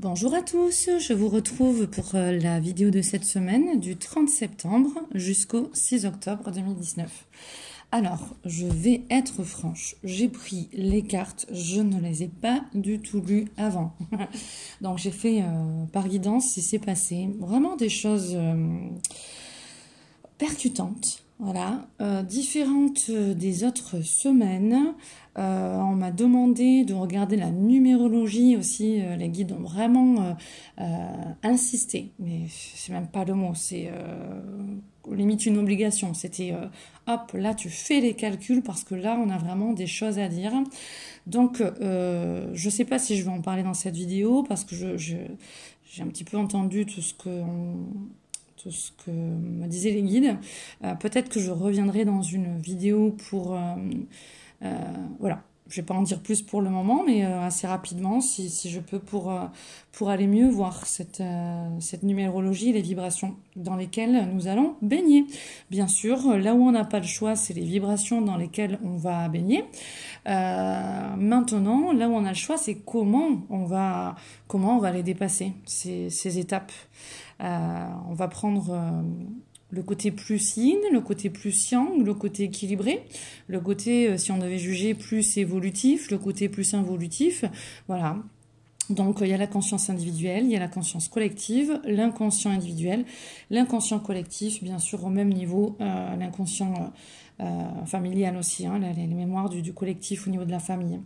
Bonjour à tous, je vous retrouve pour euh, la vidéo de cette semaine du 30 septembre jusqu'au 6 octobre 2019. Alors, je vais être franche, j'ai pris les cartes, je ne les ai pas du tout lues avant. Donc j'ai fait euh, par guidance, il s'est passé vraiment des choses euh, percutantes voilà, euh, différente des autres semaines, euh, on m'a demandé de regarder la numérologie aussi. Euh, les guides ont vraiment insisté, mais c'est même pas le mot, c'est limite une obligation. C'était hop, là tu fais les calculs parce que là on a vraiment des choses à dire. Donc je sais pas si je vais en parler dans cette vidéo parce que j'ai un petit peu entendu tout ce que tout ce que me disaient les guides. Euh, peut-être que je reviendrai dans une vidéo pour... Euh, euh, voilà, je ne vais pas en dire plus pour le moment, mais assez rapidement, si, je peux, pour, pour aller mieux voir cette, numérologie les vibrations dans lesquelles nous allons baigner. Bien sûr, là où on n'a pas le choix, c'est les vibrations dans lesquelles on va baigner. maintenant, là où on a le choix, c'est comment on va, comment on va les dépasser, ces, ces étapes. Euh, on va prendre euh, le côté plus yin, le côté plus yang, le côté équilibré, le côté, euh, si on devait juger, plus évolutif, le côté plus involutif. Voilà. Donc il y a la conscience individuelle, il y a la conscience collective, l'inconscient individuel, l'inconscient collectif, bien sûr au même niveau, l'inconscient familial aussi, hein, les, mémoires du, collectif au niveau de la famille.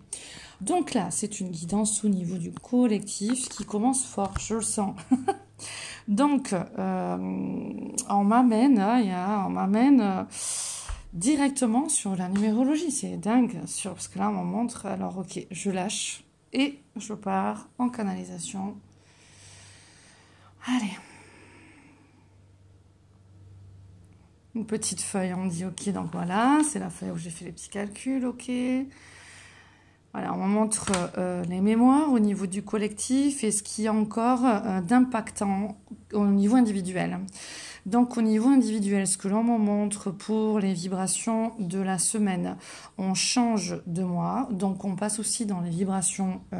Donc là, c'est une guidance au niveau du collectif qui commence fort, je le sens. Donc, euh, on m'amène, hein, m'amène euh, directement sur la numérologie. C'est dingue, sur, parce que là, on me montre, alors ok, je lâche et je pars en canalisation. Allez. Une petite feuille, on dit ok, donc voilà, c'est la feuille où j'ai fait les petits calculs, ok. Voilà, on montre euh, les mémoires au niveau du collectif et ce qui a encore euh, d'impactant au niveau individuel. Donc au niveau individuel, ce que l'on me montre pour les vibrations de la semaine, on change de mois, donc on passe aussi dans les vibrations euh,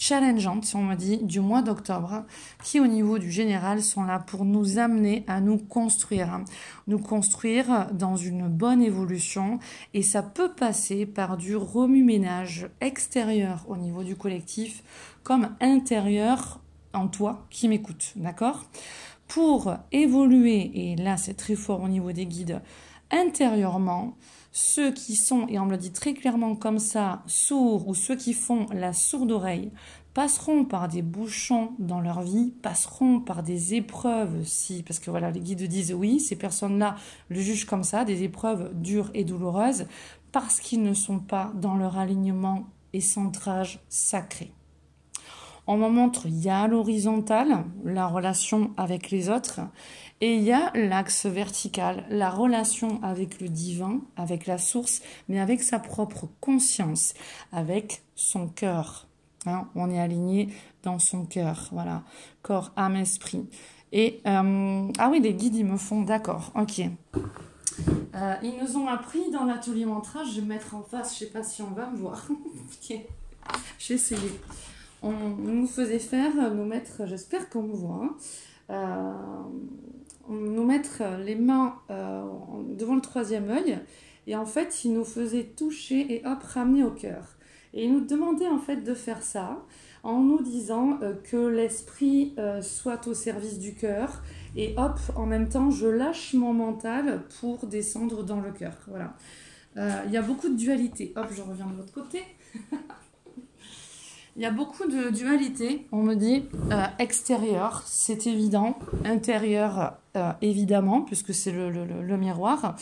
challengeantes, si on me dit, du mois d'octobre, qui au niveau du général sont là pour nous amener à nous construire, nous construire dans une bonne évolution. Et ça peut passer par du remue-ménage extérieur au niveau du collectif comme intérieur en toi qui m'écoute, d'accord Pour évoluer, et là c'est très fort au niveau des guides, intérieurement ceux qui sont, et on me le dit très clairement comme ça, sourds ou ceux qui font la sourde oreille, passeront par des bouchons dans leur vie, passeront par des épreuves, si, parce que voilà, les guides disent oui, ces personnes-là le jugent comme ça, des épreuves dures et douloureuses, parce qu'ils ne sont pas dans leur alignement et centrage sacré. On me montre, il y a l'horizontale, la relation avec les autres, et il y a l'axe vertical, la relation avec le divin, avec la source, mais avec sa propre conscience, avec son cœur. Hein. on est aligné dans son cœur, voilà, corps, âme, esprit. Et euh, ah oui, les guides ils me font d'accord, ok. Euh, ils nous ont appris dans l'atelier mantra, je vais mettre en face, je sais pas si on va me voir. ok, j'ai essayé. On, nous faisait faire, euh, nous mettre, j'espère qu'on me voit. Hein nous mettre euh, les mains euh, devant le troisième œil et en fait il nous faisait toucher et hop ramener au cœur. Et il nous demandait en fait de faire ça en nous disant euh, que l'esprit soit au service du cœur et hop en même temps je lâche mon mental pour descendre dans le cœur. Voilà. Il y a beaucoup de dualité. Hop, je reviens de l'autre côté. Il y a beaucoup de dualité. On me dit euh, extérieur, c'est évident. Intérieur, euh, évidemment, puisque c'est le, miroir.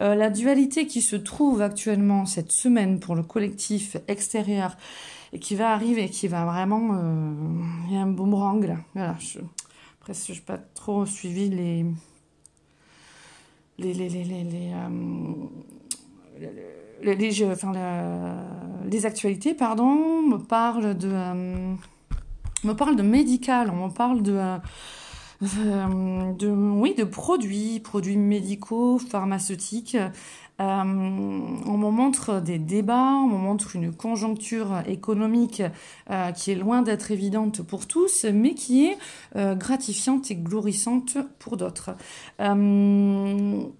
Euh, la dualité qui se trouve actuellement cette semaine pour le collectif extérieur et qui va arriver, qui va vraiment... Il y a un boomerang là. Voilà, je... Après, je n'ai pas trop suivi les... les, les, les, les les, enfin, les actualités, pardon, me parlent de, euh, me parle de médical, on me parle de, euh, de, oui, de produits, produits médicaux, pharmaceutiques. Euh, on me montre des débats, on me montre une conjoncture économique euh, qui est loin d'être évidente pour tous, mais qui est euh, gratifiante et glorissante pour d'autres.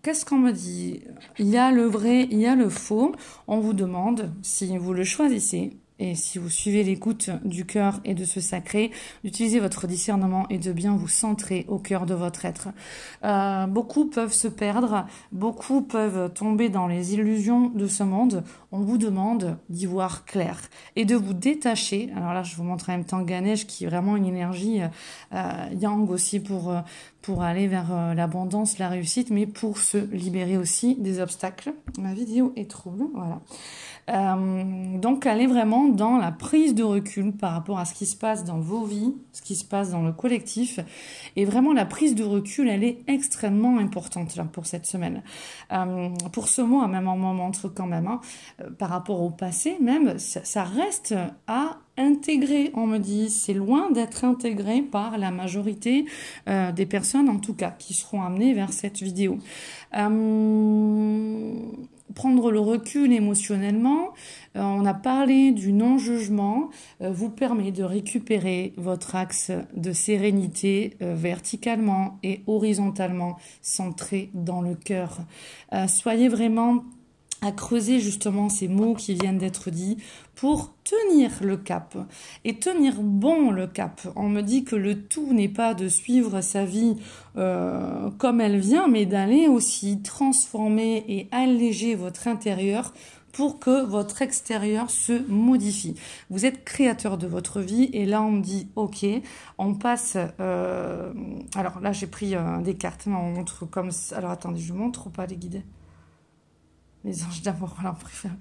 Qu'est-ce qu'on me dit Il y a le vrai, il y a le faux. On vous demande si vous le choisissez et si vous suivez l'écoute du cœur et de ce sacré, d'utiliser votre discernement et de bien vous centrer au cœur de votre être. Euh, beaucoup peuvent se perdre, beaucoup peuvent tomber dans les illusions de ce monde. On vous demande d'y voir clair et de vous détacher. Alors là, je vous montre en même temps Ganesh qui est vraiment une énergie euh, euh, yang aussi pour, pour aller vers euh, l'abondance, la réussite, mais pour se libérer aussi des obstacles. Ma vidéo est trouble, voilà. Euh, donc aller vraiment dans la prise de recul par rapport à ce qui se passe dans vos vies, ce qui se passe dans le collectif. Et vraiment la prise de recul, elle est extrêmement importante pour cette semaine. Euh, pour ce mois, même en moment entre quand même, hein, euh, par rapport au passé, même, ça reste à intégré, on me dit. C'est loin d'être intégré par la majorité euh, des personnes, en tout cas, qui seront amenées vers cette vidéo. Euh, prendre le recul émotionnellement, euh, on a parlé du non-jugement, vous permet de récupérer votre axe de sérénité verticalement et horizontalement centré dans le cœur. soyez vraiment à creuser justement ces mots qui viennent d'être dits pour tenir le cap et tenir bon le cap. On me dit que le tout n'est pas de suivre sa vie euh, comme elle vient, mais d'aller aussi transformer et alléger votre intérieur pour que votre extérieur se modifie. Vous êtes créateur de votre vie et là on me dit ok, on passe. Euh, alors là j'ai pris euh, des cartes, mais on montre comme Alors attendez, je vous montre ou pas les guidés? les anges d'abord, voilà, on préfère.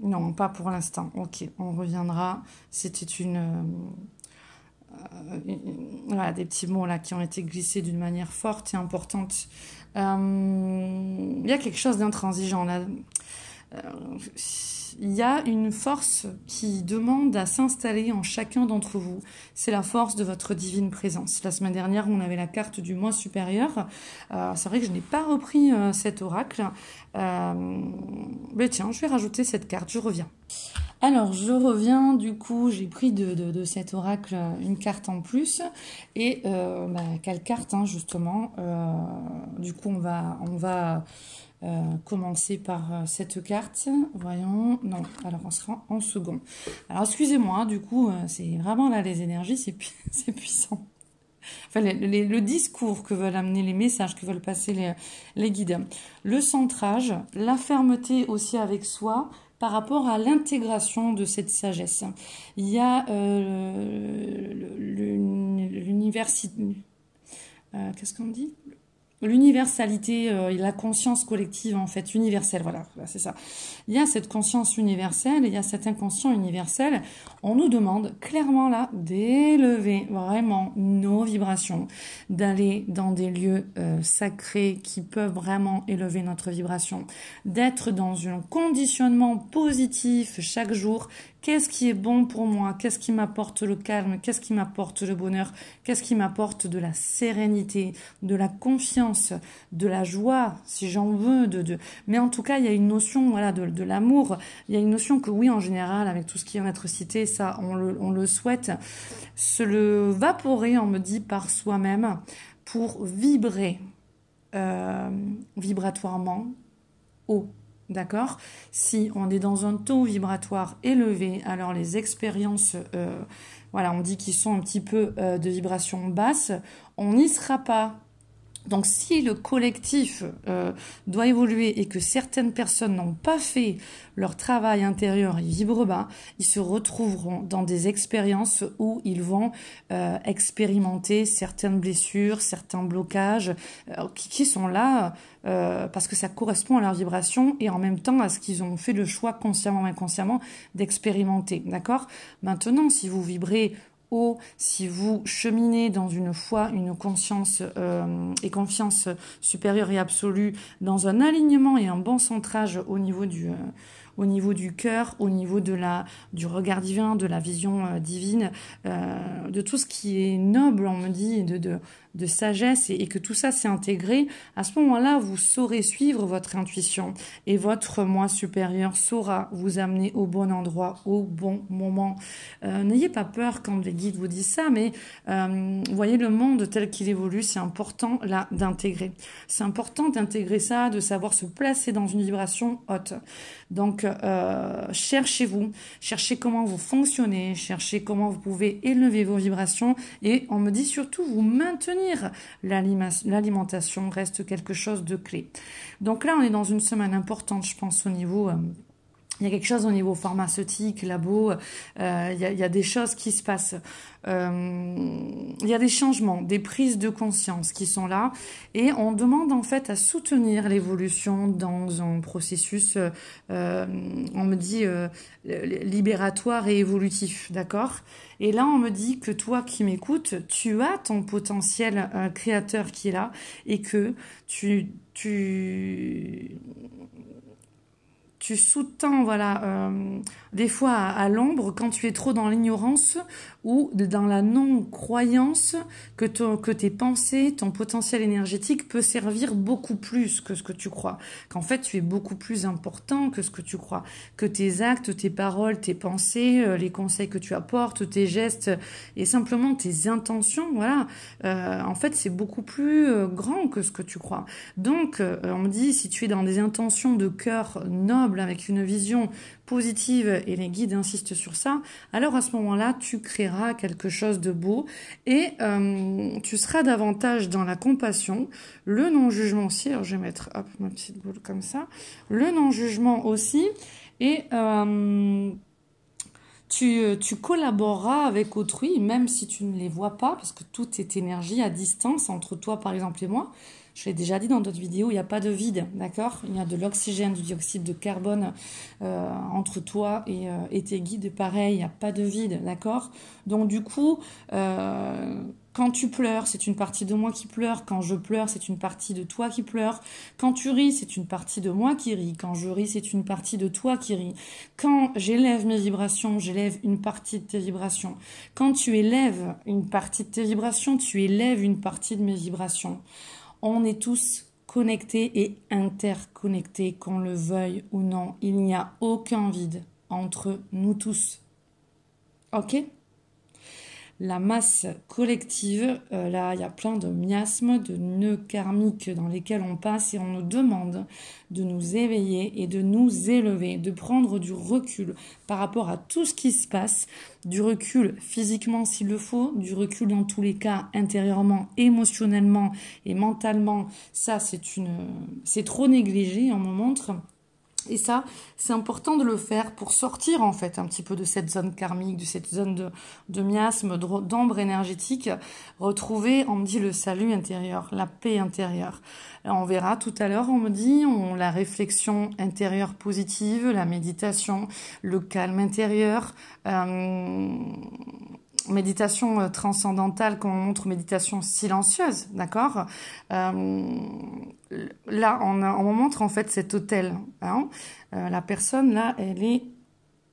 Non, pas pour l'instant. Ok, on reviendra. C'était une, euh, euh, voilà, des petits mots là qui ont été glissés d'une manière forte et importante. Euh, il y a quelque chose d'intransigeant là. Euh, il y a une force qui demande à s'installer en chacun d'entre vous. C'est la force de votre divine présence. La semaine dernière, on avait la carte du mois supérieur. Euh, c'est vrai que je n'ai pas repris euh, cet oracle. mais tiens, je vais rajouter cette carte, je reviens. Alors, je reviens, du coup, j'ai pris de, cet oracle une carte en plus. Et bah, quelle carte, hein, justement Du coup, on va... On va euh, commencer par euh, cette carte. Voyons, non, alors on sera en second. Alors excusez-moi, du coup, euh, c'est vraiment là les énergies, c'est puissant. Enfin, le discours que veulent amener les messages, que veulent passer les, guides. Le centrage, la fermeté aussi avec soi, par rapport à l'intégration de cette sagesse. Il y a l'université. Qu'est-ce qu'on dit l'universalité euh, la conscience collective en fait universelle voilà c'est ça il y a cette conscience universelle il y a cet inconscient universel on nous demande clairement là d'élever vraiment nos vibrations d'aller dans des lieux euh, sacrés qui peuvent vraiment élever notre vibration d'être dans un conditionnement positif chaque jour Qu'est-ce qui est bon pour moi Qu'est-ce qui m'apporte le calme Qu'est-ce qui m'apporte le bonheur Qu'est-ce qui m'apporte de la sérénité, de la confiance, de la joie, si j'en veux de, Mais en tout cas, il y a une notion voilà, de, l'amour. Il y a une notion que oui, en général, avec tout ce qui vient d'être cité, ça, on le, souhaite, se le vaporer, on me dit, par soi-même pour vibrer euh, vibratoirement haut. D'accord Si on est dans un taux vibratoire élevé, alors les expériences, euh, voilà, on dit qu'ils sont un petit peu euh, de vibration basse, on n'y sera pas. Donc si le collectif euh, doit évoluer et que certaines personnes n'ont pas fait leur travail intérieur et vibre bas, ben, ils se retrouveront dans des expériences où ils vont euh, expérimenter certaines blessures, certains blocages euh, qui, sont là parce que ça correspond à leur vibration et en même temps à ce qu'ils ont fait le choix consciemment ou inconsciemment d'expérimenter. D'accord Maintenant, si vous vibrez si vous cheminez dans une foi, une conscience euh, et confiance supérieure et absolue, dans un alignement et un bon centrage au niveau du... Euh, au niveau du cœur, au niveau de la, du regard divin, de la vision euh, divine, euh, de tout ce qui est noble, on me dit, de, de, de sagesse, et, que tout ça s'est intégré, à ce moment-là, vous saurez suivre votre intuition et votre moi supérieur saura vous amener au bon endroit, au bon moment. Euh, n'ayez pas peur quand les guides vous disent ça, mais voyez le monde tel qu'il évolue, c'est important là d'intégrer. C'est important d'intégrer ça, de savoir se placer dans une vibration haute. Donc, euh, cherchez-vous, cherchez comment vous fonctionnez, cherchez comment vous pouvez élever vos vibrations et on me dit surtout vous maintenir. L'alimentation reste quelque chose de clé. Donc là, on est dans une semaine importante, je pense, au niveau... Euh, il y a quelque chose au niveau pharmaceutique, labo, euh, il, y a, des choses qui se passent. Euh, il y a des changements, des prises de conscience qui sont là. Et on demande en fait à soutenir l'évolution dans un processus, euh, on me dit, libératoire et évolutif. D'accord Et là, on me dit que toi qui m'écoutes, tu as ton potentiel créateur qui est là et que tu... tu tu sous-tends voilà, euh, des fois à, l'ombre quand tu es trop dans l'ignorance ou dans la non-croyance que, que tes pensées, ton potentiel énergétique peut servir beaucoup plus que ce que tu crois. Qu'en fait, tu es beaucoup plus important que ce que tu crois. Que tes actes, tes paroles, tes pensées, euh, les conseils que tu apportes, tes gestes et simplement tes intentions, voilà, euh, en fait, c'est beaucoup plus euh, grand que ce que tu crois. Donc, on me dit, si tu es dans des intentions de cœur noble avec une vision positive, et les guides insistent sur ça, alors à ce moment-là, tu créeras quelque chose de beau et euh, tu seras davantage dans la compassion, le non-jugement aussi, je vais mettre ma petite boule comme ça, le non-jugement aussi, et... Euh, tu, tu, collaboreras avec autrui, même si tu ne les vois pas, parce que tout est énergie à distance entre toi, par exemple, et moi. Je l'ai déjà dit dans d'autres vidéos, il n'y a pas de vide, d'accord Il y a de l'oxygène, du dioxyde de carbone euh, entre toi euh, et, tes guides, pareil, il n'y a pas de vide, d'accord Donc du coup, euh, quand tu pleures, c'est une partie de moi qui pleure. Quand je pleure, c'est une partie de toi qui pleure. Quand tu ris, c'est une partie de moi qui ris. Quand je ris, c'est une partie de toi qui rit. Quand j'élève mes vibrations, j'élève une partie de tes vibrations. Quand tu élèves une partie de tes vibrations, tu élèves une partie de mes vibrations. On est tous connectés et interconnectés, qu'on le veuille ou non. Il n'y a aucun vide entre nous tous. Ok la masse collective. Euh, là, il y a plein de miasmes, de nœuds karmiques dans lesquels on passe et on nous demande de nous éveiller et de nous élever, de prendre du recul par rapport à tout ce qui se passe, du recul physiquement s'il le faut, du recul dans tous les cas intérieurement, émotionnellement et mentalement. Ça, c'est une, c'est trop négligé, on me montre. Et ça, c'est important de le faire pour sortir en fait un petit peu de cette zone karmique, de cette zone de, miasme, d'ombre énergétique, retrouver, on me dit, le salut intérieur, la paix intérieure. Euh, on verra tout à l'heure, on me dit, on, la réflexion intérieure positive, la méditation, le calme intérieur. Euh, méditation euh, transcendantale qu'on montre méditation silencieuse, d'accord euh, Là, on, montre en fait cet hôtel. Hein. Euh, la personne là, elle est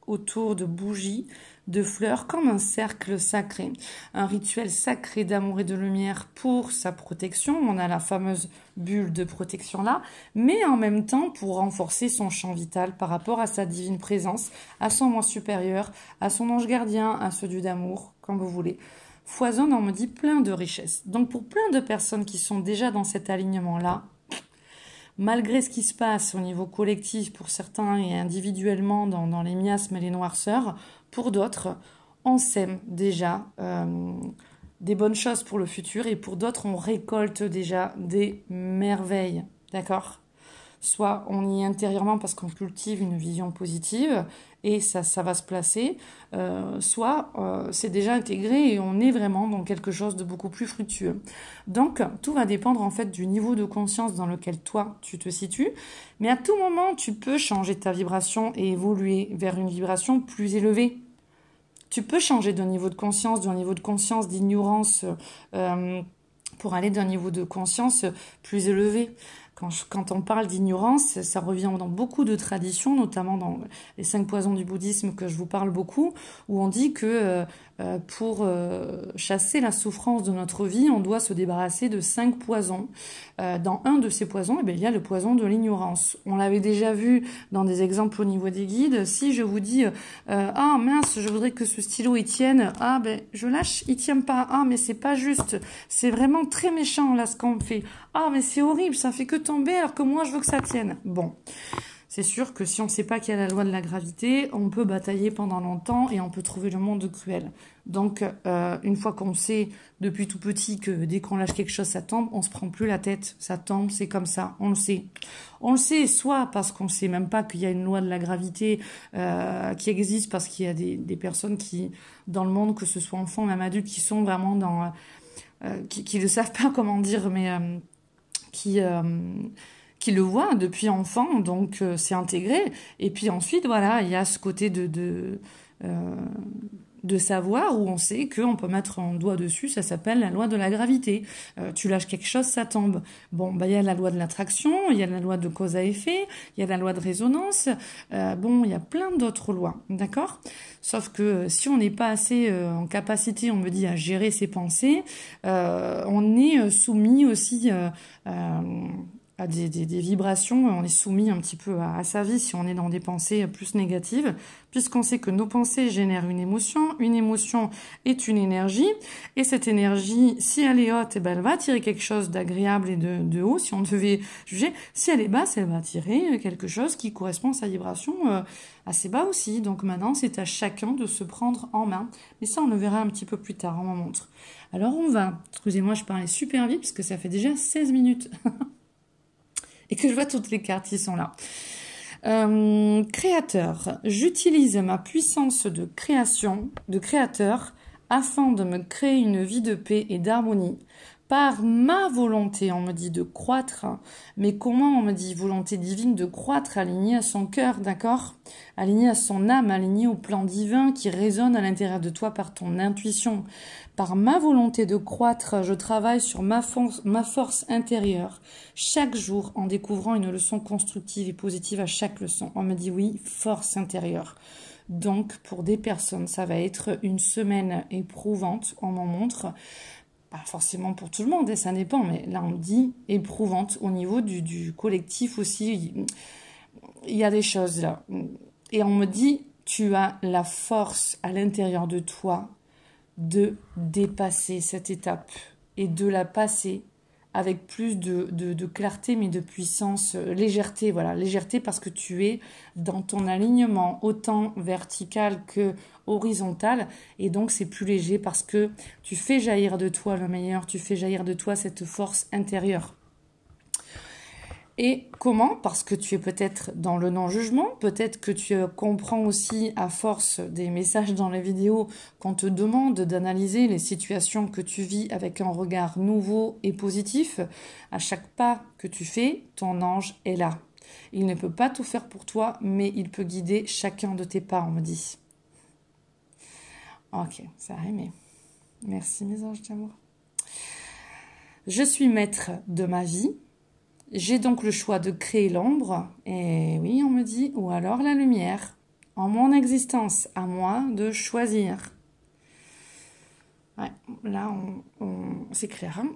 autour de bougies de fleurs comme un cercle sacré, un rituel sacré d'amour et de lumière pour sa protection. On a la fameuse bulle de protection là, mais en même temps pour renforcer son champ vital par rapport à sa divine présence, à son moi supérieur, à son ange gardien, à ce dieu d'amour, comme vous voulez foisonne, on me dit, plein de richesses. Donc pour plein de personnes qui sont déjà dans cet alignement-là, malgré ce qui se passe au niveau collectif pour certains et individuellement dans, les miasmes et les noirceurs, pour d'autres, on sème déjà euh, des bonnes choses pour le futur et pour d'autres, on récolte déjà des merveilles. D'accord soit on y est intérieurement parce qu'on cultive une vision positive et ça, va se placer, euh, soit euh, c'est déjà intégré et on est vraiment dans quelque chose de beaucoup plus fructueux. Donc tout va dépendre en fait du niveau de conscience dans lequel toi tu te situes, mais à tout moment tu peux changer ta vibration et évoluer vers une vibration plus élevée. Tu peux changer d'un niveau de conscience, d'un niveau de conscience d'ignorance euh, pour aller d'un niveau de conscience plus élevé. Quand, on parle d'ignorance, ça revient dans beaucoup de traditions, notamment dans les cinq poisons du bouddhisme que je vous parle beaucoup, où on dit que euh, euh, pour euh, chasser la souffrance de notre vie, on doit se débarrasser de cinq poisons. Euh, dans un de ces poisons, eh bien, il y a le poison de l'ignorance. On l'avait déjà vu dans des exemples au niveau des guides. Si je vous dis ah mince, je voudrais que ce stylo y tienne, ah ben je lâche, il tient pas. Ah mais c'est pas juste, c'est vraiment très méchant là ce qu'on fait. Ah mais c'est horrible, ça fait que tomber alors que moi je veux que ça tienne. Bon. C'est sûr que si on ne sait pas qu'il y a la loi de la gravité, on peut batailler pendant longtemps et on peut trouver le monde cruel. Donc, euh, une fois qu'on sait depuis tout petit que dès qu'on lâche quelque chose, ça tombe, on se prend plus la tête. Ça tombe, c'est comme ça, on le sait. On le sait soit parce qu'on ne sait même pas qu'il y a une loi de la gravité euh, qui existe, parce qu'il y a des, personnes qui, dans le monde, que ce soit enfants, même adultes, qui sont vraiment dans... Euh, qui ne savent pas comment dire, mais qui qui le voit depuis enfant, donc euh, c'est intégré. Et puis ensuite, voilà, il y a ce côté de, de, euh, savoir où on sait qu'on peut mettre un doigt dessus, ça s'appelle la loi de la gravité. Euh, tu lâches quelque chose, ça tombe. Bon, bah, il y a la loi de l'attraction, il y a la loi de cause à effet, il y a la loi de résonance. bon, il y a plein d'autres lois, d'accord Sauf que si on n'est pas assez en capacité, on me dit, à gérer ses pensées, on est soumis aussi à des, des, vibrations, on est soumis un petit peu à, sa vie si on est dans des pensées plus négatives, puisqu'on sait que nos pensées génèrent une émotion, une émotion est une énergie, et cette énergie, si elle est haute, eh ben, elle va attirer quelque chose d'agréable et de, de, haut, si on devait juger, si elle est basse, elle va attirer euh, quelque chose qui correspond à sa vibration euh, assez bas aussi, donc maintenant c'est à chacun de se prendre en main, mais ça on le verra un petit peu plus tard, on en montre. Alors on va, excusez-moi je parlais super vite, parce que ça fait déjà 16 minutes que je vois toutes les cartes ils sont là. Euh, créateur, j'utilise ma puissance de création, de créateur, afin de me créer une vie de paix et d'harmonie par ma volonté, on me dit de croître, mais comment on me dit volonté divine de croître, alignée à son cœur, d'accord Alignée à son âme, alignée au plan divin qui résonne à l'intérieur de toi par ton intuition. Par ma volonté de croître, je travaille sur ma force, ma force intérieure, chaque jour en découvrant une leçon constructive et positive à chaque leçon. On me dit oui, force intérieure. Donc pour des personnes, ça va être une semaine éprouvante, on m'en montre. Pas forcément pour tout le monde, et hein, ça dépend, mais là on dit éprouvante au niveau du, du collectif aussi. Il y a des choses là. Et on me dit, tu as la force à l'intérieur de toi de dépasser cette étape et de la passer avec plus de, clarté, mais de puissance, euh, légèreté, voilà, légèreté parce que tu es dans ton alignement autant vertical que horizontal, et donc c'est plus léger parce que tu fais jaillir de toi le meilleur, tu fais jaillir de toi cette force intérieure. Et comment Parce que tu es peut-être dans le non-jugement, peut-être que tu euh, comprends aussi à force des messages dans les vidéos qu'on te demande d'analyser les situations que tu vis avec un regard nouveau et positif. À chaque pas que tu fais, ton ange est là. Il ne peut pas tout faire pour toi, mais il peut guider chacun de tes pas, on me dit. Ok, ça a aimé. Merci mes anges d'amour. Je suis maître de ma vie, j'ai donc le choix de créer l'ombre, et oui, on me dit, ou alors la lumière. En mon existence, à moi de choisir. Ouais, là, on, c'est clair. Hein.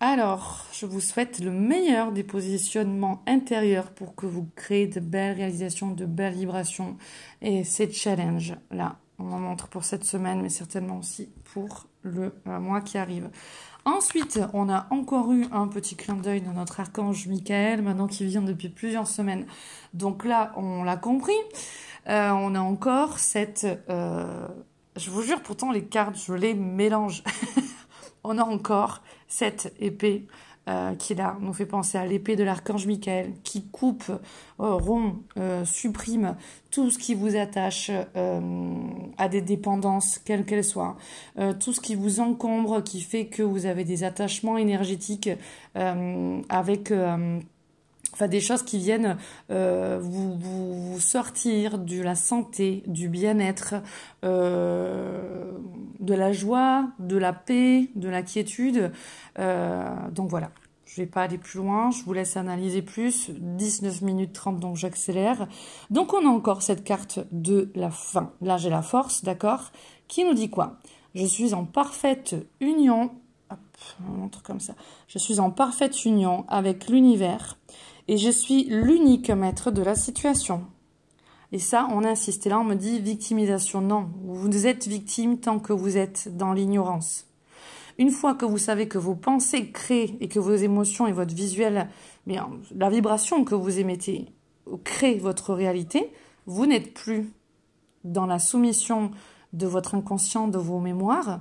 alors, je vous souhaite le meilleur des positionnements intérieurs pour que vous créez de belles réalisations, de belles vibrations. Et ces challenges, là, on en montre pour cette semaine, mais certainement aussi pour le euh, mois qui arrive. Ensuite, on a encore eu un petit clin d'œil de notre archange Michael, maintenant qui vient depuis plusieurs semaines. Donc là, on l'a compris. Euh, on a encore cette... Euh, je vous jure, pourtant, les cartes, je les mélange. on a encore cette épée euh, qui là nous fait penser à l'épée de l'archange Michael, qui coupe, euh, rompt, euh, supprime tout ce qui vous attache à des dépendances, quelles qu'elles soient, tout ce qui vous encombre, qui fait que vous avez des attachements énergétiques avec enfin des choses qui viennent euh, vous, sortir de la santé, du bien-être, euh, de la joie, de la paix, de la euh, donc voilà, je ne vais pas aller plus loin, je vous laisse analyser plus. 19 minutes 30, donc j'accélère. Donc on a encore cette carte de la fin. Là j'ai la force, d'accord Qui nous dit quoi Je suis en parfaite union Hop, comme ça. Je suis en parfaite union avec l'univers et je suis l'unique maître de la situation. Et ça, on insiste. insisté là, on me dit victimisation. Non, vous êtes victime tant que vous êtes dans l'ignorance. Une fois que vous savez que vos pensées créent et que vos émotions et votre visuel, mais la vibration que vous émettez crée votre réalité, vous n'êtes plus dans la soumission de votre inconscient, de vos mémoires,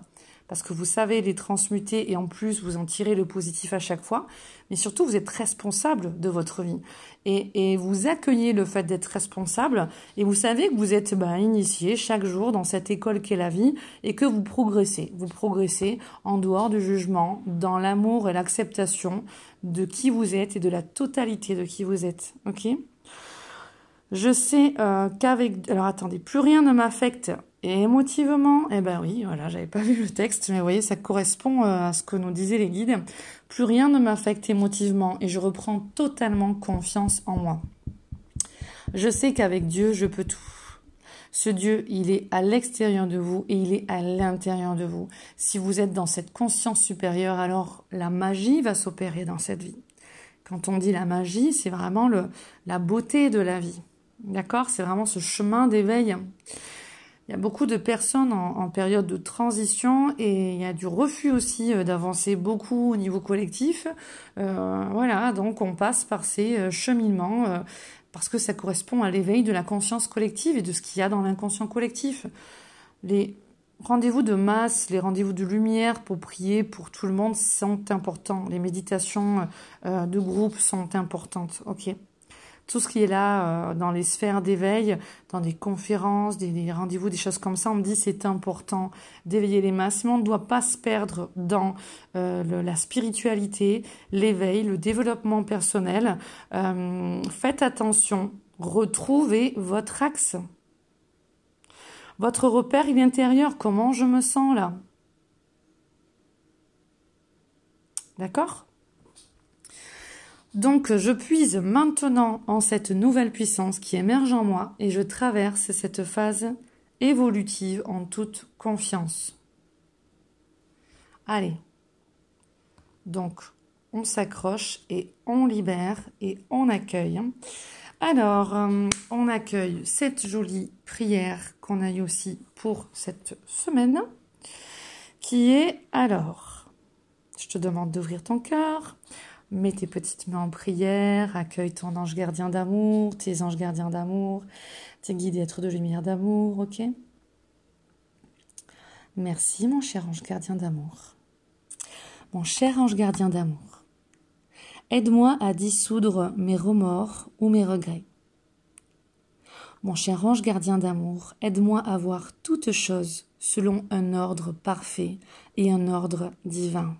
parce que vous savez les transmuter et en plus vous en tirez le positif à chaque fois. Mais surtout, vous êtes responsable de votre vie et, vous accueillez le fait d'être responsable et vous savez que vous êtes bah, initié chaque jour dans cette école qu'est la vie et que vous progressez. Vous progressez en dehors du jugement, dans l'amour et l'acceptation de qui vous êtes et de la totalité de qui vous êtes. Ok je sais euh, qu'avec... Alors attendez, plus rien ne m'affecte et émotivement, eh ben oui, voilà, j'avais pas vu le texte, mais vous voyez, ça correspond euh, à ce que nous disaient les guides. Plus rien ne m'affecte émotivement et je reprends totalement confiance en moi. Je sais qu'avec Dieu, je peux tout. Ce Dieu, il est à l'extérieur de vous et il est à l'intérieur de vous. Si vous êtes dans cette conscience supérieure, alors la magie va s'opérer dans cette vie. Quand on dit la magie, c'est vraiment le, la beauté de la vie. D'accord C'est vraiment ce chemin d'éveil. Il y a beaucoup de personnes en, période de transition et il y a du refus aussi euh, d'avancer beaucoup au niveau collectif. Euh, voilà, donc on passe par ces euh, cheminements parce que ça correspond à l'éveil de la conscience collective et de ce qu'il y a dans l'inconscient collectif. Les rendez-vous de masse, les rendez-vous de lumière pour prier pour tout le monde sont importants. Les méditations de groupe sont importantes. ok tout ce qui est là euh, dans les sphères d'éveil, dans des conférences, des, rendez-vous, des choses comme ça, on me dit c'est important d'éveiller les masses, mais on ne doit pas se perdre dans euh, la spiritualité, l'éveil, le développement personnel. Euh, faites attention, retrouvez votre axe. Votre repère, il est intérieur. Comment je me sens là D'accord donc je puise maintenant en cette nouvelle puissance qui émerge en moi et je traverse cette phase évolutive en toute confiance. Allez. Donc on s'accroche et on libère et on accueille. Alors, euh, on accueille cette jolie prière qu'on a eu aussi pour cette semaine, qui est alors, je te demande d'ouvrir ton cœur, mets tes petites mains en prière, accueille ton ange gardien d'amour, tes anges gardiens d'amour, tes guides et êtres de lumière d'amour, ok Merci mon cher ange gardien d'amour. Mon cher ange gardien d'amour, aide-moi à dissoudre mes remords ou mes regrets. Mon cher ange gardien d'amour, aide-moi à voir toutes choses selon un ordre parfait et un ordre divin.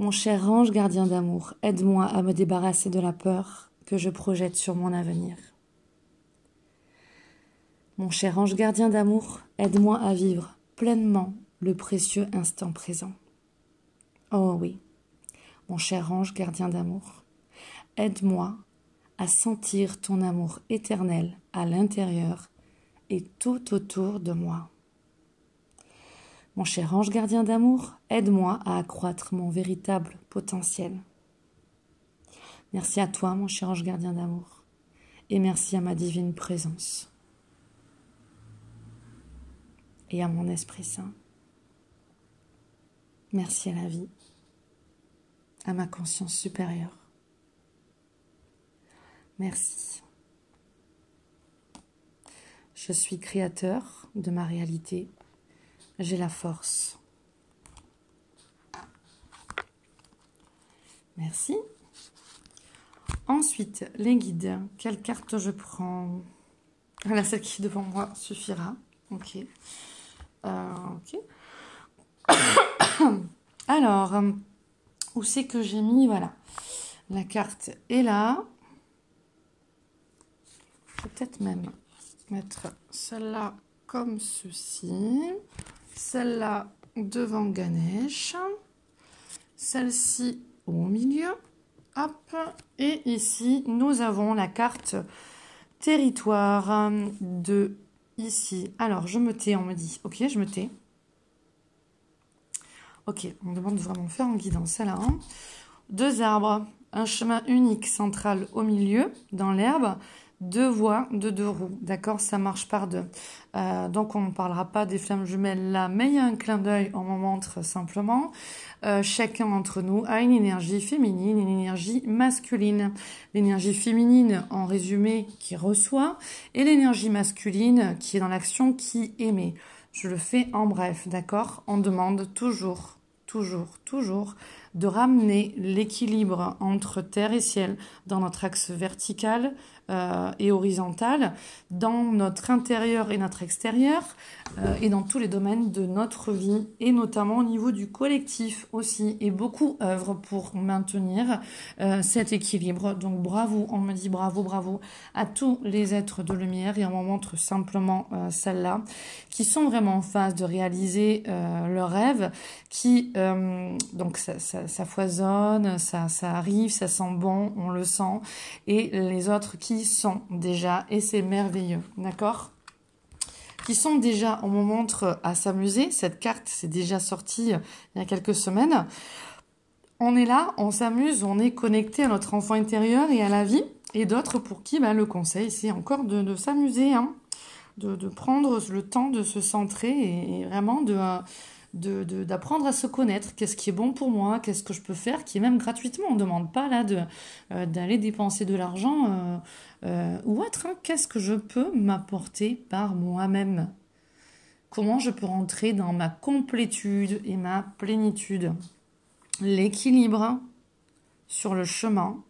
Mon cher ange gardien d'amour, aide-moi à me débarrasser de la peur que je projette sur mon avenir. Mon cher ange gardien d'amour, aide-moi à vivre pleinement le précieux instant présent. Oh oui, mon cher ange gardien d'amour, aide-moi à sentir ton amour éternel à l'intérieur et tout autour de moi. Mon cher ange gardien d'amour, aide-moi à accroître mon véritable potentiel. Merci à toi, mon cher ange gardien d'amour, et merci à ma divine présence et à mon Esprit Saint. Merci à la vie, à ma conscience supérieure. Merci. Je suis créateur de ma réalité j'ai la force. Merci. Ensuite, les guides. Quelle carte je prends Voilà, ah, celle qui est devant moi suffira. Ok. Euh, ok. Alors, où c'est que j'ai mis Voilà. La carte est là. Peut-être même mettre celle-là comme ceci. Celle-là devant Ganesh. Celle-ci au milieu. Et ici, nous avons la carte territoire de ici. Alors, je me tais, on me dit. Ok, je me tais. Ok, on demande de vraiment faire en guidance celle-là. Hein. Deux arbres, un chemin unique central au milieu, dans l'herbe, deux voies de deux roues, d'accord Ça marche par deux. Euh, donc on ne parlera pas des flammes jumelles là, mais il y a un clin d'œil, on me montre simplement. Euh, chacun d'entre nous a une énergie féminine une énergie masculine. L'énergie féminine, en résumé, qui reçoit, et l'énergie masculine, qui est dans l'action, qui émet. Je le fais en bref, d'accord On demande toujours, toujours, toujours de ramener l'équilibre entre terre et ciel dans notre axe vertical, euh, et horizontale dans notre intérieur et notre extérieur euh, et dans tous les domaines de notre vie et notamment au niveau du collectif aussi. Et beaucoup œuvrent pour maintenir euh, cet équilibre. Donc bravo, on me dit bravo, bravo à tous les êtres de lumière et on me montre simplement celles-là qui sont vraiment en phase de réaliser leur rêve qui donc ça, foisonne, ça arrive, ça sent bon, on le sent et les autres qui sont déjà, et c'est merveilleux, d'accord Qui sont déjà, on me montre à s'amuser, cette carte c'est déjà sortie euh, il y a quelques semaines. On est là, on s'amuse, on est connecté à notre enfant intérieur et à la vie, et d'autres pour qui ben le conseil c'est encore de, s'amuser, hein de, prendre le temps de se centrer et, vraiment de... Euh, d'apprendre de, à se connaître, qu'est-ce qui est bon pour moi, qu'est-ce que je peux faire, qui est même gratuitement. On ne demande pas là d'aller de, euh, d'aller dépenser de l'argent euh, euh, ou autre. Hein. Qu'est-ce que je peux m'apporter par moi-même Comment je peux rentrer dans ma complétude et ma plénitude L'équilibre sur le chemin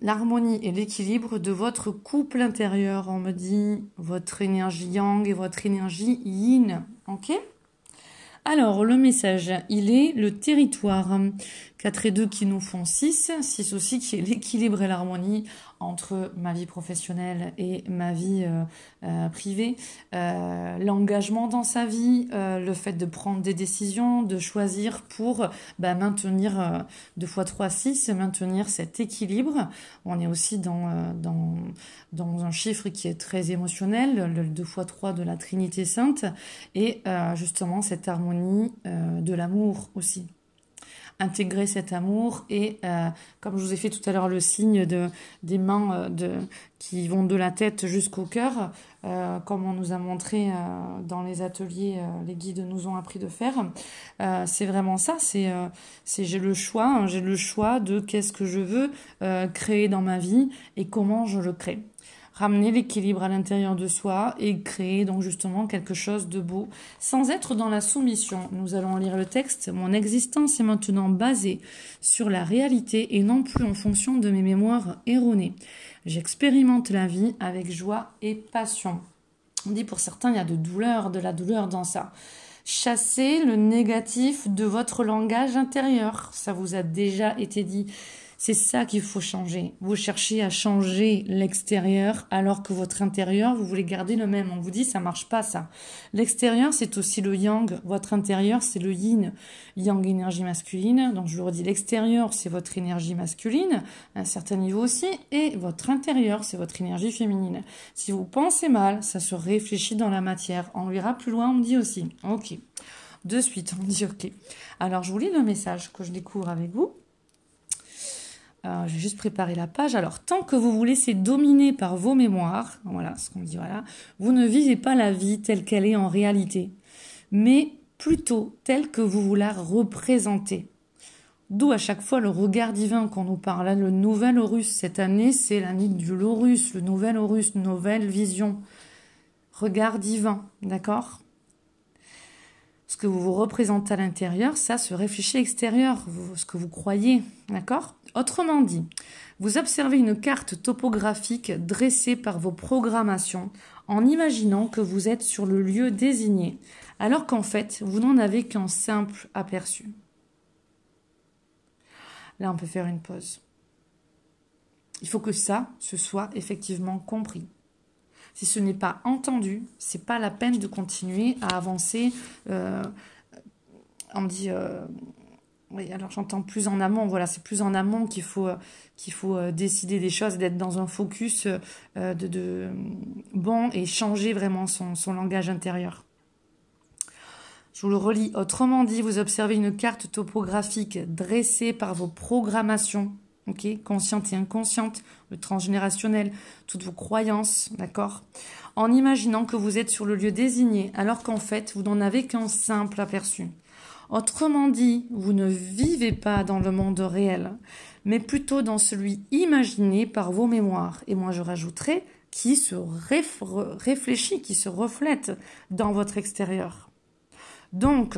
l'harmonie et l'équilibre de votre couple intérieur. On me dit votre énergie yang et votre énergie yin. Ok alors, le message, il est le territoire. 4 et 2 qui nous font 6, 6 aussi qui est l'équilibre et l'harmonie entre ma vie professionnelle et ma vie euh, euh, privée, euh, l'engagement dans sa vie, le fait de prendre des décisions, de choisir pour bah, maintenir 2 x 3, 6, maintenir cet équilibre. On est aussi dans, dans, dans un chiffre qui est très émotionnel, le 2 x 3 de la Trinité Sainte, et justement cette harmonie de l'amour aussi intégrer cet amour et euh, comme je vous ai fait tout à l'heure le signe de, des mains euh, de, qui vont de la tête jusqu'au cœur, euh, comme on nous a montré dans les ateliers, les guides nous ont appris de faire. c'est vraiment ça, c'est j'ai le choix, hein, j'ai le choix de qu'est-ce que je veux créer dans ma vie et comment je le crée ramener l'équilibre à l'intérieur de soi et créer donc justement quelque chose de beau sans être dans la soumission. Nous allons lire le texte. Mon existence est maintenant basée sur la réalité et non plus en fonction de mes mémoires erronées. J'expérimente la vie avec joie et passion. On dit pour certains, il y a de douleur, de la douleur dans ça. Chassez le négatif de votre langage intérieur. Ça vous a déjà été dit. C'est ça qu'il faut changer. Vous cherchez à changer l'extérieur alors que votre intérieur, vous voulez garder le même. On vous dit, ça marche pas, ça. L'extérieur, c'est aussi le yang. Votre intérieur, c'est le yin. Yang, énergie masculine. Donc, je vous redis, l'extérieur, c'est votre énergie masculine, à un certain niveau aussi. Et votre intérieur, c'est votre énergie féminine. Si vous pensez mal, ça se réfléchit dans la matière. On verra plus loin, on me dit aussi. Ok. De suite, on dit ok. Alors, je vous lis le message que je découvre avec vous. Alors, euh, je vais juste préparer la page. Alors, tant que vous vous laissez dominer par vos mémoires, voilà ce qu'on dit, voilà, vous ne vivez pas la vie telle qu'elle est en réalité, mais plutôt telle que vous vous la représentez. D'où à chaque fois le regard divin qu'on nous parle. le nouvel Horus, cette année, c'est l'année du Lorus, le nouvel Horus, nouvelle vision. Regard divin, d'accord Ce que vous vous représentez à l'intérieur, ça se réfléchit extérieur, ce que vous croyez, d'accord Autrement dit, vous observez une carte topographique dressée par vos programmations en imaginant que vous êtes sur le lieu désigné, alors qu'en fait, vous n'en avez qu'un simple aperçu. Là, on peut faire une pause. Il faut que ça, ce soit effectivement compris. Si ce n'est pas entendu, c'est pas la peine de continuer à avancer. Euh, on dit. Euh, oui, alors j'entends plus en amont, voilà, c'est plus en amont qu'il faut, euh, faut euh, décider des choses, d'être dans un focus euh, de, bon et changer vraiment son, son langage intérieur. Je vous le relis. Autrement dit, vous observez une carte topographique dressée par vos programmations, ok, conscientes et inconscientes, le transgénérationnel, toutes vos croyances, d'accord En imaginant que vous êtes sur le lieu désigné, alors qu'en fait, vous n'en avez qu'un simple aperçu. Autrement dit, vous ne vivez pas dans le monde réel, mais plutôt dans celui imaginé par vos mémoires. Et moi, je rajouterai qui se réfléchit, qui se reflète dans votre extérieur. Donc,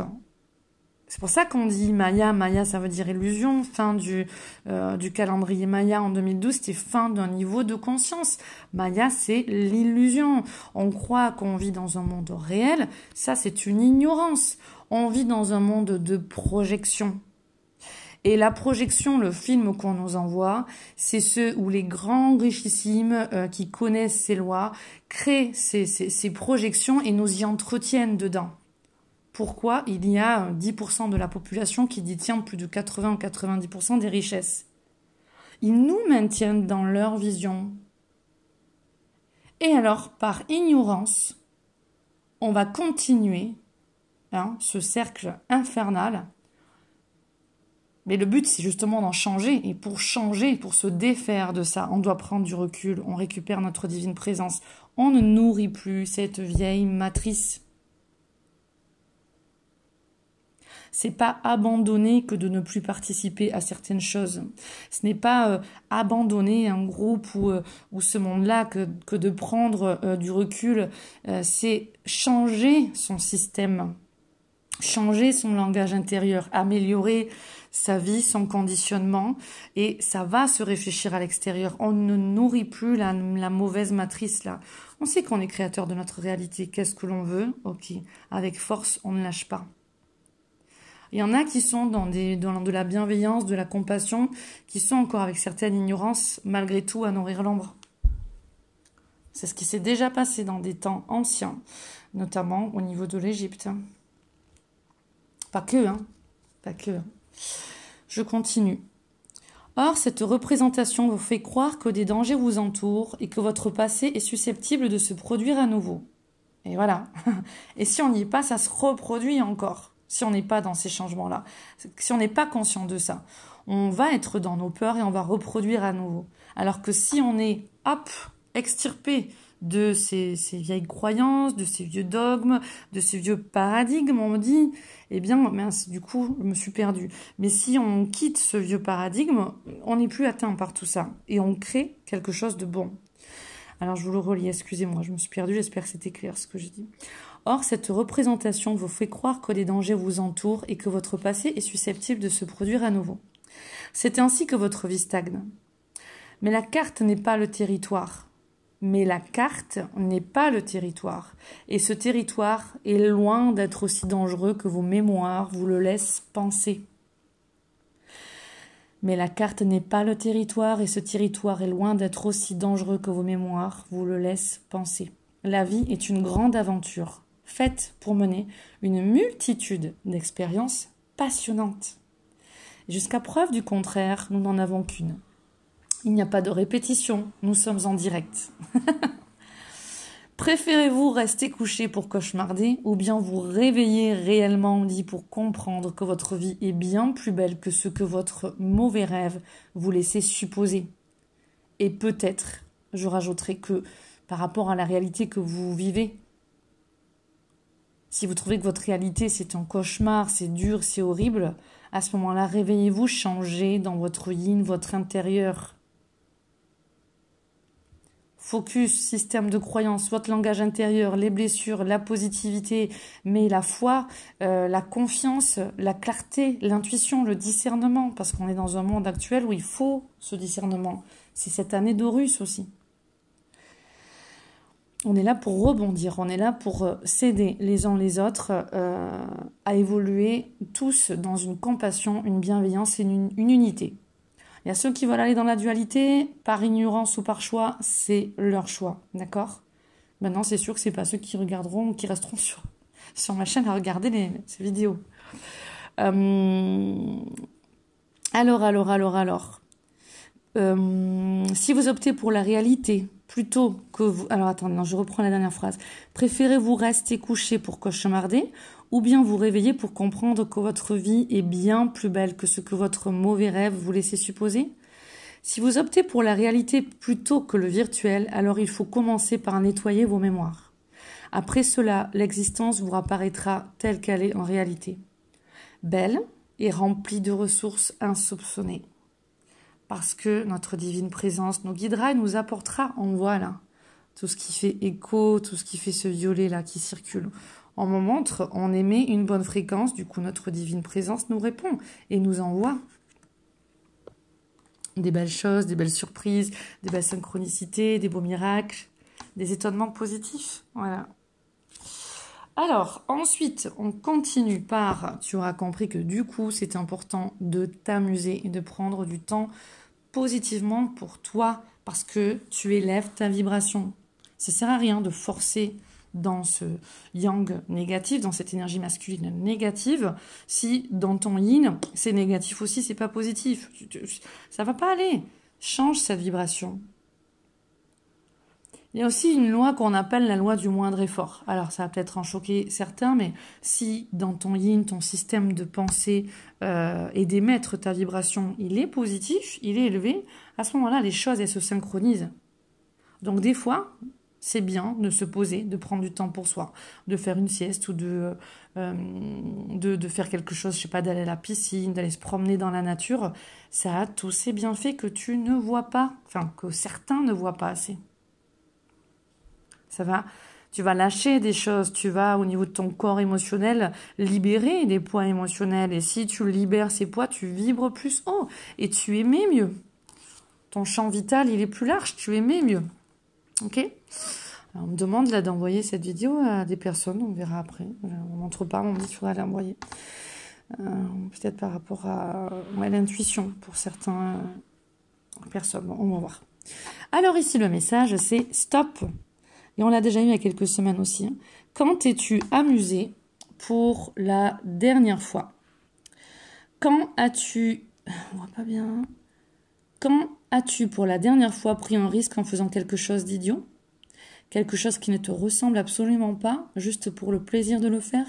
c'est pour ça qu'on dit Maya. Maya, ça veut dire illusion. Fin du, euh, du calendrier Maya en 2012, c'était fin d'un niveau de conscience. Maya, c'est l'illusion. On croit qu'on vit dans un monde réel. Ça, c'est une ignorance. On vit dans un monde de projection. Et la projection, le film qu'on nous envoie, c'est ceux où les grands richissimes euh, qui connaissent ces lois créent ces, ces projections et nous y entretiennent dedans pourquoi il y a 10% de la population qui détient plus de 80 ou 90% des richesses. Ils nous maintiennent dans leur vision. Et alors, par ignorance, on va continuer hein, ce cercle infernal. Mais le but, c'est justement d'en changer. Et pour changer, pour se défaire de ça, on doit prendre du recul, on récupère notre divine présence, on ne nourrit plus cette vieille matrice C'est pas abandonner que de ne plus participer à certaines choses. Ce n'est pas euh, abandonner un groupe ou, euh, ou ce monde-là que, que, de prendre euh, du recul. c'est changer son système, changer son langage intérieur, améliorer sa vie, son conditionnement, et ça va se réfléchir à l'extérieur. On ne nourrit plus la, la mauvaise matrice là. On sait qu'on est créateur de notre réalité. Qu'est-ce que l'on veut Ok. Avec force, on ne lâche pas. Il y en a qui sont dans, des, de la bienveillance, de la compassion, qui sont encore avec certaines ignorances, malgré tout, à nourrir l'ombre. C'est ce qui s'est déjà passé dans des temps anciens, notamment au niveau de l'Égypte. Pas que, hein. Pas que. Je continue. Or, cette représentation vous fait croire que des dangers vous entourent et que votre passé est susceptible de se produire à nouveau. Et voilà. Et si on n'y est pas, ça se reproduit encore si on n'est pas dans ces changements-là, si on n'est pas conscient de ça, on va être dans nos peurs et on va reproduire à nouveau. Alors que si on est, hop, extirpé de ces, vieilles croyances, de ces vieux dogmes, de ces vieux paradigmes, on me dit, eh bien, mince, du coup, je me suis perdu. Mais si on quitte ce vieux paradigme, on n'est plus atteint par tout ça et on crée quelque chose de bon. Alors, je vous le relis, excusez-moi, je me suis perdu. j'espère que c'était clair ce que j'ai dit. Or, cette représentation vous fait croire que les dangers vous entourent et que votre passé est susceptible de se produire à nouveau. C'est ainsi que votre vie stagne. Mais la carte n'est pas le territoire. Mais la carte n'est pas le territoire. Et ce territoire est loin d'être aussi dangereux que vos mémoires vous le laissent penser. Mais la carte n'est pas le territoire et ce territoire est loin d'être aussi dangereux que vos mémoires vous le laissent penser. La vie est une grande aventure faites pour mener une multitude d'expériences passionnantes. Jusqu'à preuve du contraire, nous n'en avons qu'une. Il n'y a pas de répétition, nous sommes en direct. Préférez-vous rester couché pour cauchemarder ou bien vous réveiller réellement dit pour comprendre que votre vie est bien plus belle que ce que votre mauvais rêve vous laissait supposer Et peut-être, je rajouterai que par rapport à la réalité que vous vivez, si vous trouvez que votre réalité c'est un cauchemar, c'est dur, c'est horrible, à ce moment-là, réveillez-vous, changez dans votre yin, votre intérieur. Focus, système de croyance, votre langage intérieur, les blessures, la positivité, mais la foi, euh, la confiance, la clarté, l'intuition, le discernement, parce qu'on est dans un monde actuel où il faut ce discernement. C'est cette année d'Horus aussi. On est là pour rebondir, on est là pour euh, s'aider les uns les autres euh, à évoluer tous dans une compassion, une bienveillance et une, unité. Il y a ceux qui veulent aller dans la dualité, par ignorance ou par choix, c'est leur choix, d'accord Maintenant, c'est sûr que ce n'est pas ceux qui regarderont, ou qui resteront sur, sur ma chaîne à regarder ces vidéos. Euh, alors, alors, alors, alors. si vous optez pour la réalité, plutôt que vous... Alors attendez, non, je reprends la dernière phrase. Préférez-vous rester couché pour cauchemarder ou bien vous réveiller pour comprendre que votre vie est bien plus belle que ce que votre mauvais rêve vous laissait supposer Si vous optez pour la réalité plutôt que le virtuel, alors il faut commencer par nettoyer vos mémoires. Après cela, l'existence vous apparaîtra telle qu'elle est en réalité. Belle et remplie de ressources insoupçonnées parce que notre divine présence nous guidera et nous apportera en là, tout ce qui fait écho, tout ce qui fait ce violet là qui circule. On me montre, on émet une bonne fréquence, du coup notre divine présence nous répond et nous envoie des belles choses, des belles surprises, des belles synchronicités, des beaux miracles, des étonnements positifs. Voilà. Alors, ensuite, on continue par, tu auras compris que du coup, c'est important de t'amuser et de prendre du temps positivement pour toi parce que tu élèves ta vibration. Ça sert à rien de forcer dans ce yang négatif, dans cette énergie masculine négative, si dans ton yin, c'est négatif aussi, c'est pas positif. Ça va pas aller. Change cette vibration. Il y a aussi une loi qu'on appelle la loi du moindre effort. Alors ça va peut-être en choquer certains, mais si dans ton yin, ton système de pensée euh, et d'émettre ta vibration, il est positif, il est élevé, à ce moment-là, les choses, elles se synchronisent. Donc des fois, c'est bien de se poser, de prendre du temps pour soi, de faire une sieste ou de, euh, euh, de, faire quelque chose, je sais pas, d'aller à la piscine, d'aller se promener dans la nature. Ça a tous ces bienfaits que tu ne vois pas, enfin que certains ne voient pas assez. Ça va tu vas lâcher des choses, tu vas au niveau de ton corps émotionnel libérer des poids émotionnels. Et si tu libères ces poids, tu vibres plus haut et tu aimais mieux. Ton champ vital, il est plus large, tu aimais mieux. Ok On me demande là d'envoyer cette vidéo à des personnes, on verra après. Euh, on n'entre pas, on me dit qu'il faudra l'envoyer. Euh, peut-être par rapport à, l'intuition pour certaines euh, personnes. on va voir. Alors ici, le message, c'est stop et on l'a déjà eu il y a quelques semaines aussi. Hein. Quand t'es-tu amusé pour la dernière fois Quand as-tu... On voit pas bien. Hein. Quand as-tu pour la dernière fois pris un risque en faisant quelque chose d'idiot Quelque chose qui ne te ressemble absolument pas, juste pour le plaisir de le faire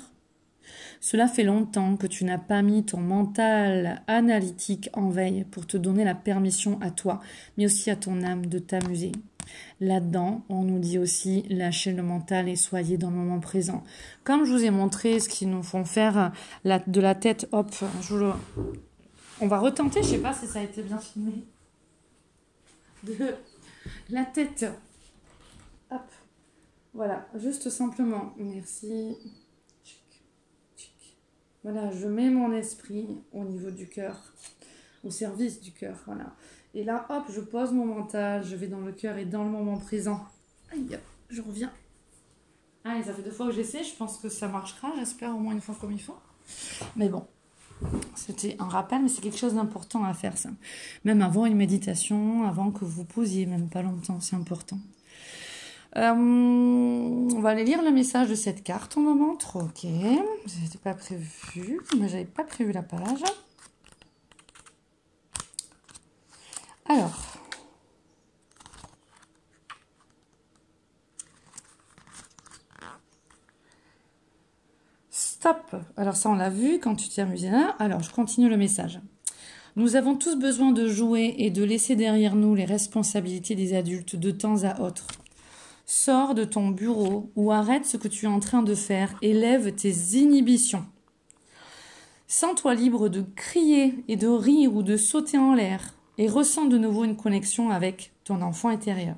cela fait longtemps que tu n'as pas mis ton mental analytique en veille pour te donner la permission à toi, mais aussi à ton âme de t'amuser. Là-dedans, on nous dit aussi lâcher le mental et soyez dans le moment présent. Comme je vous ai montré ce qu'ils nous font faire de la tête, hop, je on va retenter, je ne sais pas si ça a été bien filmé. De la tête. Hop. Voilà, juste simplement. Merci. Voilà, je mets mon esprit au niveau du cœur, au service du cœur, voilà. Et là, hop, je pose mon mental, je vais dans le cœur et dans le moment présent. Aïe, je reviens. Allez, ah, ça fait deux fois que j'essaie, je pense que ça marchera, j'espère au moins une fois comme il faut. Mais bon, c'était un rappel, mais c'est quelque chose d'important à faire, ça. Même avant une méditation, avant que vous posiez, même pas longtemps, c'est important. Euh, on va aller lire le message de cette carte en moment. Trop, ok. C'était pas prévu. j'avais pas prévu la page. Alors. Stop. Alors ça, on l'a vu quand tu t'es amusé là. Alors, je continue le message. Nous avons tous besoin de jouer et de laisser derrière nous les responsabilités des adultes de temps à autre. Sors de ton bureau ou arrête ce que tu es en train de faire. Élève tes inhibitions. Sens-toi libre de crier et de rire ou de sauter en l'air et ressens de nouveau une connexion avec ton enfant intérieur.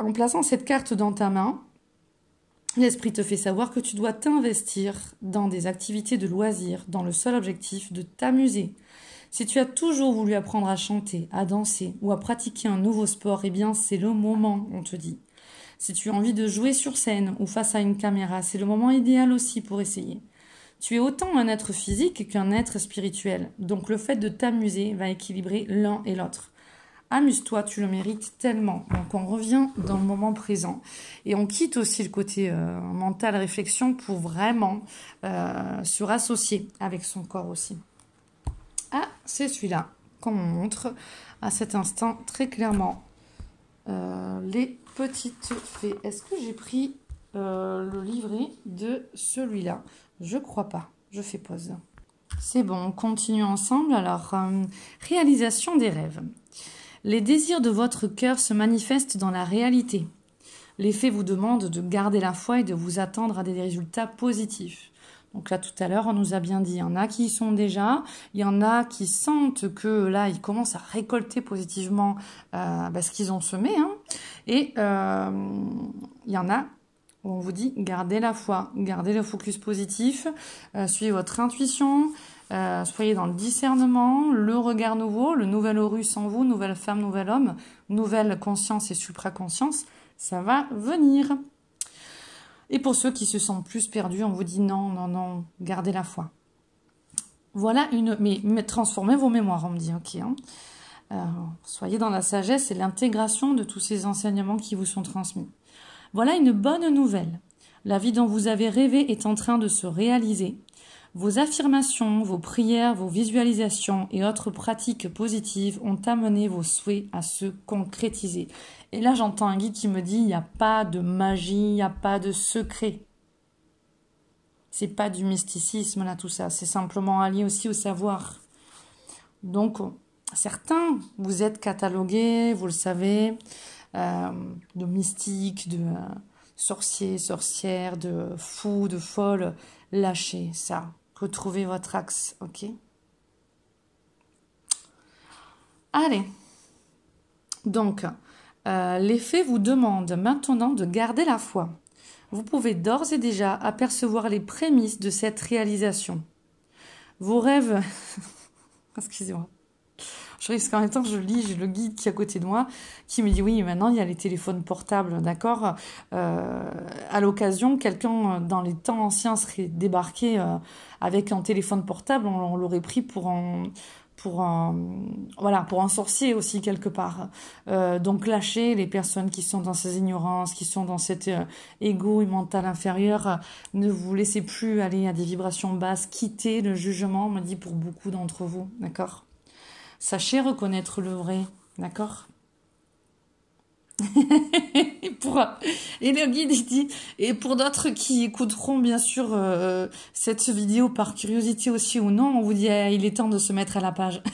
En plaçant cette carte dans ta main, l'esprit te fait savoir que tu dois t'investir dans des activités de loisirs dans le seul objectif de t'amuser, si tu as toujours voulu apprendre à chanter, à danser ou à pratiquer un nouveau sport, eh bien c'est le moment, on te dit. Si tu as envie de jouer sur scène ou face à une caméra, c'est le moment idéal aussi pour essayer. Tu es autant un être physique qu'un être spirituel, donc le fait de t'amuser va équilibrer l'un et l'autre. Amuse-toi, tu le mérites tellement. Donc on revient dans le moment présent et on quitte aussi le côté euh, mental réflexion pour vraiment euh, se rassocier avec son corps aussi. Ah, c'est celui-là qu'on montre à cet instant très clairement. Euh, les petites fées. Est-ce que j'ai pris euh, le livret de celui-là Je crois pas. Je fais pause. C'est bon, on continue ensemble. Alors, euh, réalisation des rêves. Les désirs de votre cœur se manifestent dans la réalité. Les faits vous demandent de garder la foi et de vous attendre à des résultats positifs. Donc là, tout à l'heure, on nous a bien dit, il y en a qui y sont déjà, il y en a qui sentent que là, ils commencent à récolter positivement euh, bah, ce qu'ils ont semé. Hein. Et euh, il y en a où on vous dit, gardez la foi, gardez le focus positif, euh, suivez votre intuition, soyez dans le discernement, le regard nouveau, le nouvel Horus en vous, nouvelle femme, nouvel homme, nouvelle conscience et supraconscience, ça va venir. Et pour ceux qui se sentent plus perdus, on vous dit non, non, non, gardez la foi. Voilà une... Mais, transformez vos mémoires, on me dit, ok. Hein. Euh, soyez dans la sagesse et l'intégration de tous ces enseignements qui vous sont transmis. Voilà une bonne nouvelle. La vie dont vous avez rêvé est en train de se réaliser. Vos affirmations, vos prières, vos visualisations et autres pratiques positives ont amené vos souhaits à se concrétiser. Et là, j'entends un guide qui me dit il n'y a pas de magie, il n'y a pas de secret. C'est pas du mysticisme là tout ça, c'est simplement allié aussi au savoir. Donc certains, vous êtes catalogués, vous le savez, euh, de mystiques, de euh, sorciers, sorcières, de fous, de folles. Lâchez ça, Retrouvez votre axe, ok Allez. Donc, l'effet euh, les faits vous demandent maintenant de garder la foi. Vous pouvez d'ores et déjà apercevoir les prémices de cette réalisation. Vos rêves... Excusez-moi. Je risque en même temps je lis, j'ai le guide qui est à côté de moi qui me dit oui, maintenant il y a les téléphones portables, d'accord euh, À l'occasion, quelqu'un euh, dans les temps anciens serait débarqué euh, avec un téléphone portable, on, l'aurait pris pour un pour voilà, pour un sorcier aussi quelque part. Euh, donc lâchez les personnes qui sont dans ces ignorances, qui sont dans cet égo et mental inférieur, ne vous laissez plus aller à des vibrations basses, quittez le jugement, me dit pour beaucoup d'entre vous, d'accord Sachez reconnaître le vrai, d'accord pour, et le guide dit et pour d'autres qui écouteront bien sûr euh, cette vidéo par curiosité aussi ou non on vous dit eh, il est temps de se mettre à la page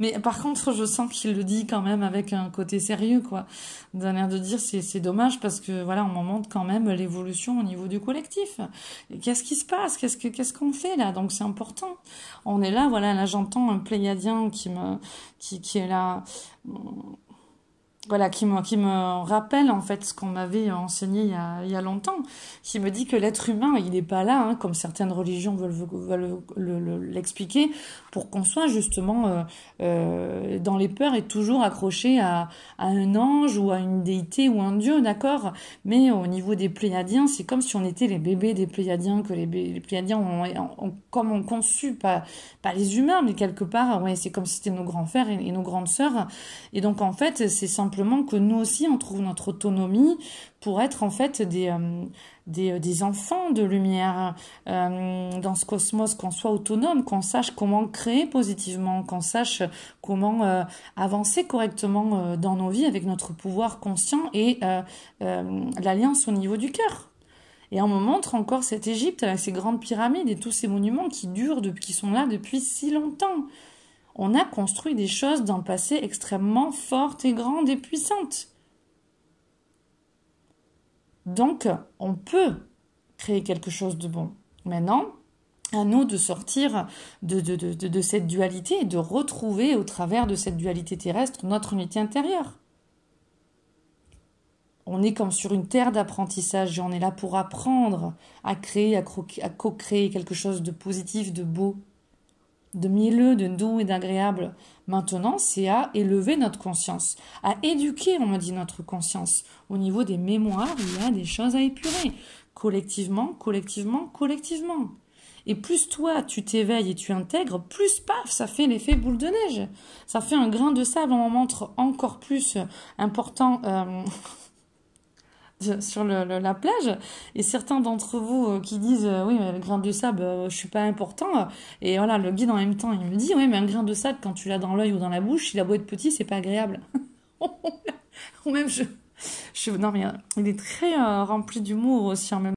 Mais par contre, je sens qu'il le dit quand même avec un côté sérieux, quoi. D'un air de dire, c'est dommage parce que voilà, on m'en montre quand même l'évolution au niveau du collectif. Qu'est-ce qui se passe Qu'est-ce que qu'est-ce qu'on fait là Donc c'est important. On est là, voilà. Là, j'entends un Pléiadien qui me qui qui est là voilà, qui me, qui me rappelle en fait ce qu'on m'avait enseigné il y, a, longtemps, qui me dit que l'être humain, il n'est pas là, hein, comme certaines religions veulent, l'expliquer, pour qu'on soit justement euh, euh, dans les peurs et toujours accroché à, un ange ou à une déité ou un dieu, d'accord Mais au niveau des Pléiadiens, c'est comme si on était les bébés des Pléiadiens, que les, ont, comme on conçu, pas, pas les humains, mais quelque part, ouais, c'est comme si c'était nos grands frères et, nos grandes sœurs. Et donc en fait, c'est sans que nous aussi, on trouve notre autonomie pour être en fait des, euh, euh, des, enfants de lumière euh, dans ce cosmos, qu'on soit autonome, qu'on sache comment créer positivement, qu'on sache comment avancer correctement dans nos vies avec notre pouvoir conscient et l'alliance au niveau du cœur. Et on me montre encore cette Égypte avec ses grandes pyramides et tous ces monuments qui durent, depuis, qui sont là depuis si longtemps on a construit des choses dans le passé extrêmement fortes et grandes et puissantes. Donc, on peut créer quelque chose de bon. Maintenant, à nous de sortir de, de, cette dualité et de retrouver au travers de cette dualité terrestre notre unité intérieure. On est comme sur une terre d'apprentissage et on est là pour apprendre à créer, à co-créer quelque chose de positif, de beau, de mielleux, de doux et d'agréable. Maintenant, c'est à élever notre conscience, à éduquer, on me dit, notre conscience. Au niveau des mémoires, il y a des choses à épurer, collectivement, collectivement, collectivement. Et plus toi, tu t'éveilles et tu intègres, plus paf, ça fait l'effet boule de neige. Ça fait un grain de sable, on en montre encore plus euh, important. Euh, sur la plage. Et certains d'entre vous euh, qui disent euh, oui, mais le grain de sable, euh, je suis pas important. Et voilà, le guide en même temps, il me dit oui, mais un grain de sable, quand tu l'as dans l'œil ou dans la bouche, il a beau être petit, c'est pas agréable. ou même je, je, non mais il est très rempli d'humour aussi en même